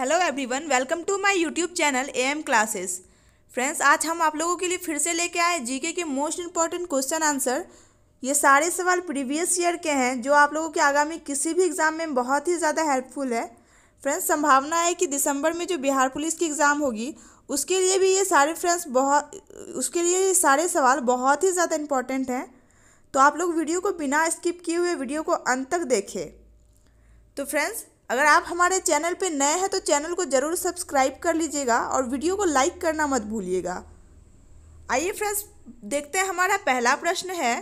hello everyone welcome to my YouTube channel M classes friends आज हम आप लोगों के लिए फिर से लेके आए जीके के मोस्ट इंपॉर्टेंट क्वेश्चन आंसर ये सारे सवाल प्रीवियस ईयर के हैं जो आप लोगों के आगामी किसी भी एग्ज़ाम में बहुत ही ज़्यादा हेल्पफुल है फ्रेंड्स संभावना है कि दिसंबर में जो बिहार पुलिस की एग्ज़ाम होगी उसके लिए भी ये सारे फ्रेंड्स बहुत उसके लिए ये सारे सवाल बहुत ही ज़्यादा इंपॉर्टेंट हैं तो आप लोग वीडियो को बिना स्किप किए हुए वीडियो को अंत तक देखें तो फ्रेंड्स अगर आप हमारे चैनल पे नए हैं तो चैनल को ज़रूर सब्सक्राइब कर लीजिएगा और वीडियो को लाइक करना मत भूलिएगा आइए फ्रेंड्स देखते हैं हमारा पहला प्रश्न है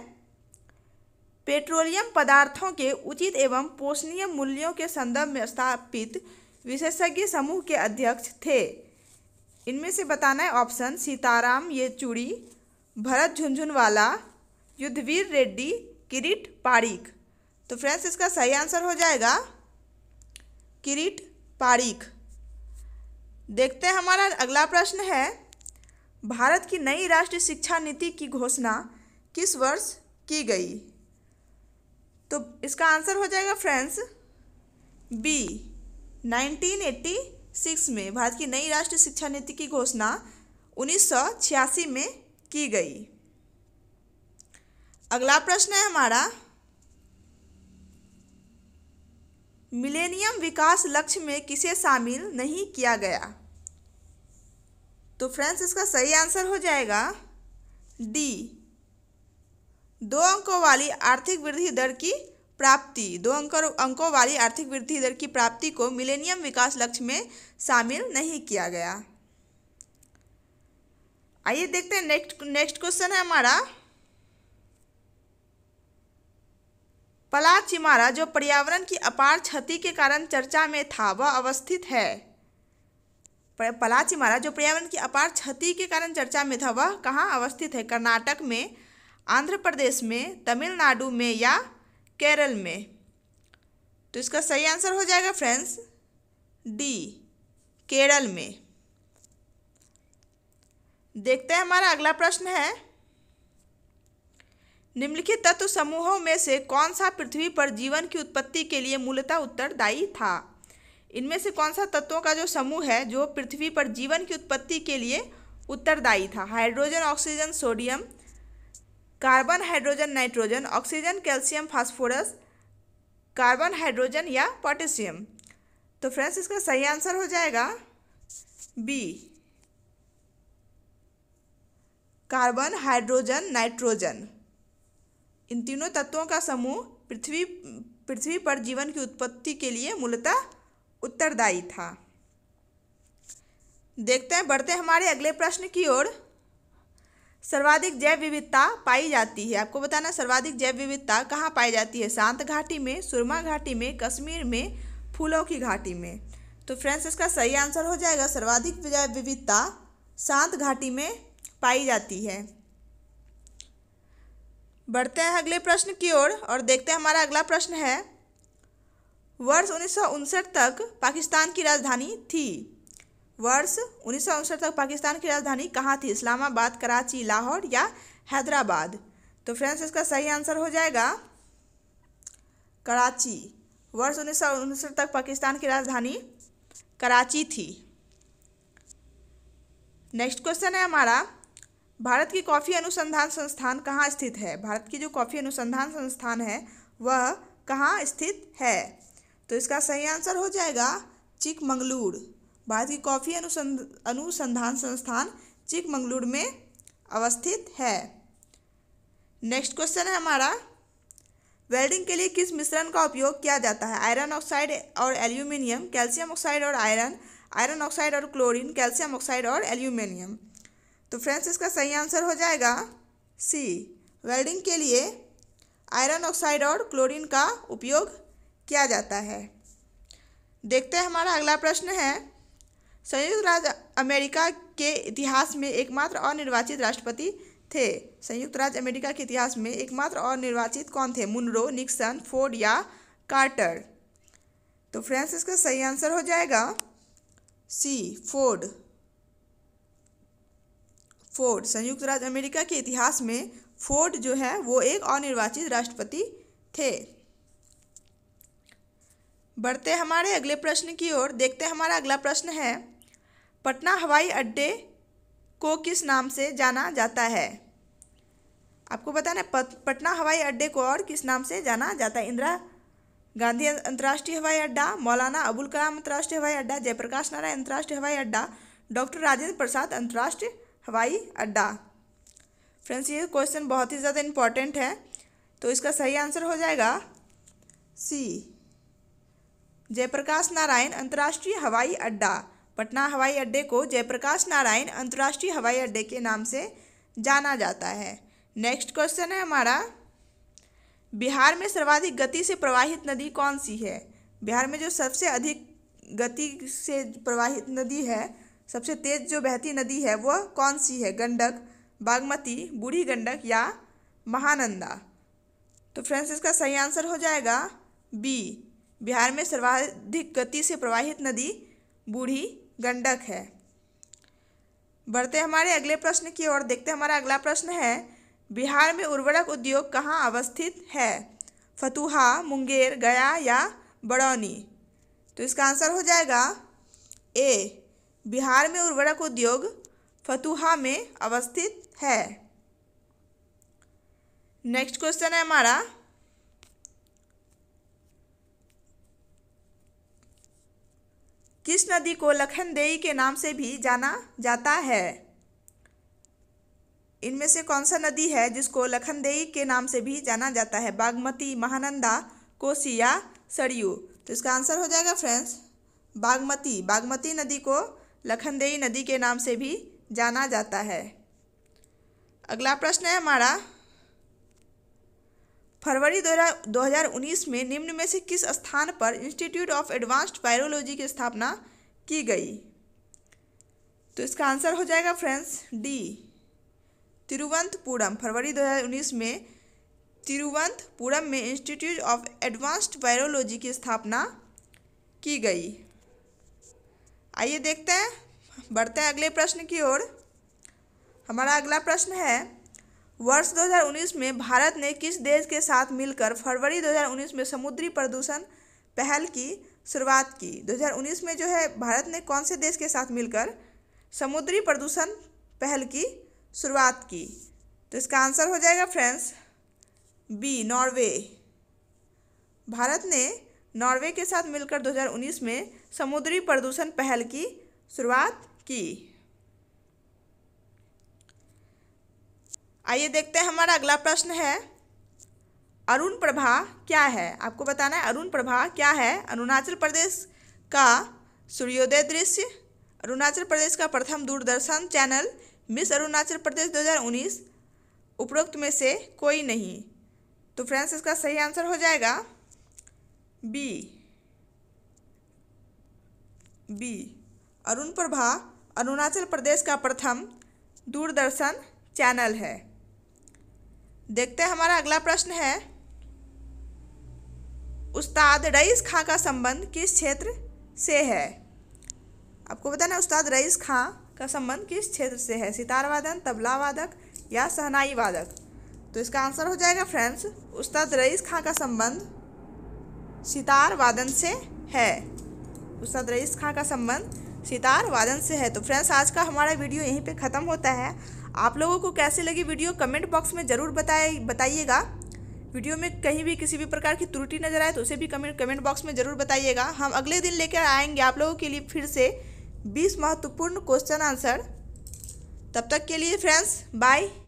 पेट्रोलियम पदार्थों के उचित एवं पोषणीय मूल्यों के संदर्भ में स्थापित विशेषज्ञ समूह के अध्यक्ष थे इनमें से बताना है ऑप्शन सीताराम येचूड़ी भरत झुंझुनवाला युद्धवीर रेड्डी किरीट पारिक तो फ्रेंड्स इसका सही आंसर हो जाएगा किरीट पारीख देखते हैं हमारा अगला प्रश्न है भारत की नई राष्ट्रीय शिक्षा नीति की घोषणा किस वर्ष की गई तो इसका आंसर हो जाएगा फ्रेंड्स बी 1986 में भारत की नई राष्ट्रीय शिक्षा नीति की घोषणा 1986 में की गई अगला प्रश्न है हमारा मिलेनियम विकास लक्ष्य में किसे शामिल नहीं किया गया तो फ्रेंड्स इसका सही आंसर हो जाएगा डी दो अंकों वाली आर्थिक वृद्धि दर की प्राप्ति दो अंकों अंकों वाली आर्थिक वृद्धि दर की प्राप्ति को मिलेनियम विकास लक्ष्य में शामिल नहीं किया गया आइए देखते हैं नेक्स्ट नेक्स्ट क्वेश्चन है हमारा पला चिमारा जो पर्यावरण की अपार क्षति के कारण चर्चा में था वह अवस्थित है पला चिमारा जो पर्यावरण की अपार क्षति के कारण चर्चा में था वह कहाँ अवस्थित है कर्नाटक में आंध्र प्रदेश में तमिलनाडु में या केरल में तो इसका सही आंसर हो जाएगा फ्रेंड्स डी केरल में देखते हैं हमारा अगला प्रश्न है निम्नलिखित तत्व समूहों में से कौन सा पृथ्वी पर जीवन की उत्पत्ति के लिए मूलतः उत्तरदायी था इनमें से कौन सा तत्वों का जो समूह है जो पृथ्वी पर जीवन की उत्पत्ति के लिए उत्तरदायी था hydrogen oxygen sodium carbon hydrogen nitrogen oxygen calcium phosphorus carbon hydrogen या पोटेशियम तो फ्रेंड्स इसका सही आंसर हो जाएगा बी कार्बन हाइड्रोजन नाइट्रोजन इन तीनों तत्वों का समूह पृथ्वी पृथ्वी पर जीवन की उत्पत्ति के लिए मूलतः उत्तरदायी था देखते हैं बढ़ते हमारे अगले प्रश्न की ओर सर्वाधिक जैव विविधता पाई जाती है आपको बताना सर्वाधिक जैव विविधता कहाँ पाई जाती है शांत घाटी में सुरमा घाटी में कश्मीर में फूलों की घाटी में तो फ्रेंड्स इसका सही आंसर हो जाएगा सर्वाधिक जैव विविधता शांत घाटी में पाई जाती है बढ़ते हैं अगले प्रश्न की ओर और, और देखते हैं हमारा अगला प्रश्न है वर्ष उन्नीस तक पाकिस्तान की राजधानी थी वर्ष उन्नीस तक पाकिस्तान की राजधानी कहाँ थी इस्लामाबाद कराची लाहौर या हैदराबाद तो फ्रेंड्स इसका सही आंसर हो जाएगा कराची वर्ष उन्नीस तक पाकिस्तान की राजधानी कराची थी नेक्स्ट क्वेश्चन है हमारा भारत की कॉफ़ी अनुसंधान संस्थान कहाँ स्थित है भारत की जो कॉफ़ी अनुसंधान संस्थान है वह कहाँ स्थित है तो इसका सही आंसर हो जाएगा चिकमंगलूर भारत की कॉफ़ी अनुसंध अनुसंधान संस्थान चिकमंगलूर में अवस्थित है नेक्स्ट क्वेश्चन है हमारा वेल्डिंग के लिए किस मिश्रण का उपयोग किया जाता है आयरन ऑक्साइड और एल्यूमिनियम कैल्शियम ऑक्साइड और आयरन आयरन ऑक्साइड और क्लोरीन कैल्शियम ऑक्साइड और एल्यूमिनियम तो फ्रेंड्स इसका सही आंसर हो जाएगा सी वेल्डिंग के लिए आयरन ऑक्साइड और क्लोरीन का उपयोग किया जाता है देखते हैं हमारा अगला प्रश्न है संयुक्त राज्य अमेरिका के इतिहास में एकमात्र अनिर्वाचित राष्ट्रपति थे संयुक्त राज्य अमेरिका के इतिहास में एकमात्र अनिर्वाचित कौन थे मुनरो निक्सन फोर्ड या कार्टर तो फ्रेंड्स इसका सही आंसर हो जाएगा सी फोर्ड फोर्ड संयुक्त राज्य अमेरिका के इतिहास में फोर्ड जो है वो एक अनिर्वाचित राष्ट्रपति थे बढ़ते हमारे अगले प्रश्न की ओर देखते हमारा अगला प्रश्न है पटना हवाई अड्डे को किस नाम से जाना जाता है आपको बताना है पटना हवाई अड्डे को और किस नाम से जाना जाता है इंदिरा गांधी अं, अंतर्राष्ट्रीय हवाई अड्डा मौलाना अबुल कलाम अंतर्राष्ट्रीय हवाई अड्डा जयप्रकाश नारायण अंतर्राष्ट्रीय हवाई अड्डा डॉक्टर राजेंद्र प्रसाद अंतर्राष्ट्रीय हवाई अड्डा फ्रेंड्स ये क्वेश्चन बहुत ही ज़्यादा इम्पॉर्टेंट है तो इसका सही आंसर हो जाएगा सी जयप्रकाश नारायण अंतर्राष्ट्रीय हवाई अड्डा पटना हवाई अड्डे को जयप्रकाश नारायण अंतर्राष्ट्रीय हवाई अड्डे के नाम से जाना जाता है नेक्स्ट क्वेश्चन है हमारा बिहार में सर्वाधिक गति से प्रवाहित नदी कौन सी है बिहार में जो सबसे अधिक गति से प्रवाहित नदी है सबसे तेज जो बहती नदी है वह कौन सी है गंडक बागमती बूढ़ी गंडक या महानंदा तो फ्रेंड्स इसका सही आंसर हो जाएगा बी बिहार में सर्वाधिक गति से प्रवाहित नदी बूढ़ी गंडक है बढ़ते हमारे अगले प्रश्न की ओर देखते हमारा अगला प्रश्न है बिहार में उर्वरक उद्योग कहाँ अवस्थित है फतुहा मुंगेर गया या बड़ौनी तो इसका आंसर हो जाएगा ए बिहार में उर्वरक उद्योग फतुहा में अवस्थित है नेक्स्ट क्वेश्चन है हमारा किस नदी को लखनदेई के नाम से भी जाना जाता है इनमें से कौन सा नदी है जिसको लखनदेई के नाम से भी जाना जाता है बागमती महानंदा कोसी या सरयू तो इसका आंसर हो जाएगा फ्रेंड्स बागमती बागमती नदी को लखनदेई नदी के नाम से भी जाना जाता है अगला प्रश्न है हमारा फरवरी दो उन्नीस में निम्न में से किस स्थान पर इंस्टीट्यूट ऑफ एडवांस्ड वायरोलॉजी की स्थापना की गई तो इसका आंसर हो जाएगा फ्रेंड्स डी तिरुवंतपुरम फरवरी 2019 में तिरुवंतपुरम में इंस्टीट्यूट ऑफ एडवांस्ड वायरोलॉजी की स्थापना की गई आइए देखते हैं बढ़ते हैं अगले प्रश्न की ओर हमारा अगला प्रश्न है वर्ष 2019 में भारत ने किस देश के साथ मिलकर फरवरी 2019 में समुद्री प्रदूषण पहल की शुरुआत की 2019 में जो है भारत ने कौन से देश के साथ मिलकर समुद्री प्रदूषण पहल की शुरुआत की तो इसका आंसर हो जाएगा फ्रेंड्स बी नॉर्वे भारत ने नॉर्वे के साथ मिलकर 2019 में समुद्री प्रदूषण पहल की शुरुआत की आइए देखते हैं हमारा अगला प्रश्न है अरुण प्रभा क्या है आपको बताना है अरुण प्रभा क्या है अरुणाचल प्रदेश का सूर्योदय दृश्य अरुणाचल प्रदेश का प्रथम दूरदर्शन चैनल मिस अरुणाचल प्रदेश 2019 उपरोक्त में से कोई नहीं तो फ्रेंड्स इसका सही आंसर हो जाएगा बी बी अरुण प्रभा अरुणाचल प्रदेश का प्रथम दूरदर्शन चैनल है देखते हैं हमारा अगला प्रश्न है उस्ताद रईस खां का संबंध किस क्षेत्र से है आपको बताना उस्ताद रईस खां का संबंध किस क्षेत्र से है सितार वादन तबला वादक या सहनाई वादक तो इसका आंसर हो जाएगा फ्रेंड्स उस्ताद रईस खां का संबंध सितार वादन से है उस्ताद रईस खां का संबंध सितार वादन से है तो फ्रेंड्स आज का हमारा वीडियो यहीं पे ख़त्म होता है आप लोगों को कैसे लगी वीडियो कमेंट बॉक्स में ज़रूर बताए बताइएगा वीडियो में कहीं भी किसी भी प्रकार की त्रुटि नजर आए तो उसे भी कमेंट कमेंट बॉक्स में ज़रूर बताइएगा हम अगले दिन लेकर आएंगे आप लोगों के लिए फिर से बीस महत्वपूर्ण क्वेश्चन आंसर तब तक के लिए फ्रेंड्स बाय